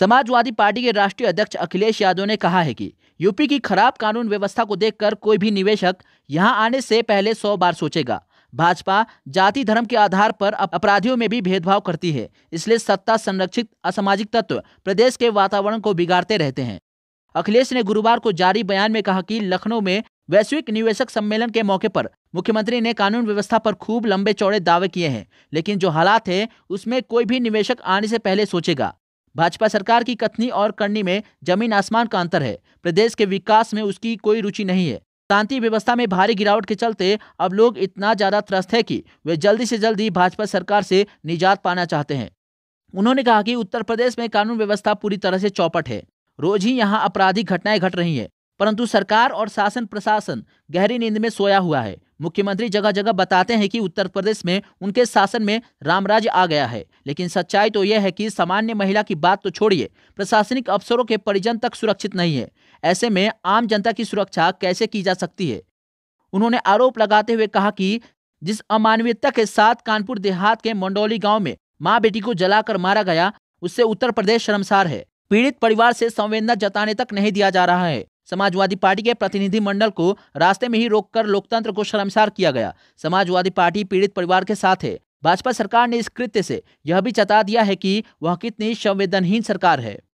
Samajwadi party के राष्ट्रीय अध्यक्ष अखिलेश यादव ने कहा है कि यूपी की खराब कानून व्यवस्था को देखकर कोई भी निवेशक यहां आने से पहले सौ बार सोचेगा भाजपा जाति धर्म के आधार पर अपराधियों में भी भेदभाव करती है इसलिए सत्ता संरक्षित असामाजिक तत्व प्रदेश के वातावरण को बिगाड़ते रहते हैं अखिलेश ने गुरुवार को जारी बयान में कहा कि लखनऊ में वैश्विक निवेशक सम्मेलन के मौके पर मुख्यमंत्री ने कानून व्यवस्था पर खूब लंबे चौड़े दावे किए हैं लेकिन जो हालात है उसमें कोई भी निवेशक आने से पहले सोचेगा भाजपा सरकार की कथनी और करनी में जमीन आसमान का अंतर है प्रदेश के विकास में उसकी कोई रुचि नहीं है शांति व्यवस्था में भारी गिरावट के चलते अब लोग इतना ज्यादा त्रस्त है कि वे जल्दी से जल्दी भाजपा सरकार से निजात पाना चाहते हैं उन्होंने कहा कि उत्तर प्रदेश में कानून व्यवस्था पूरी तरह से चौपट है रोज ही यहाँ आपराधिक घटनाएं घट रही हैं परंतु सरकार और शासन प्रशासन गहरी नींद में सोया हुआ है मुख्यमंत्री जगह जगह बताते हैं कि उत्तर प्रदेश में उनके शासन में रामराज आ गया है लेकिन सच्चाई तो यह है कि सामान्य महिला की बात तो छोड़िए प्रशासनिक अफसरों के परिजन तक सुरक्षित नहीं है ऐसे में आम जनता की सुरक्षा कैसे की जा सकती है उन्होंने आरोप लगाते हुए कहा कि जिस अमानवीयता के साथ कानपुर देहात के मंडौली गांव में मां बेटी को जलाकर मारा गया उससे उत्तर प्रदेश शर्मसार है पीड़ित परिवार से संवेदना जताने तक नहीं दिया जा रहा है समाजवादी पार्टी के प्रतिनिधि मंडल को रास्ते में ही रोककर लोकतंत्र को शर्मसार किया गया समाजवादी पार्टी पीड़ित परिवार के साथ है भाजपा सरकार ने इस कृत्य से यह भी चता दिया है कि वह कितनी संवेदनहीन सरकार है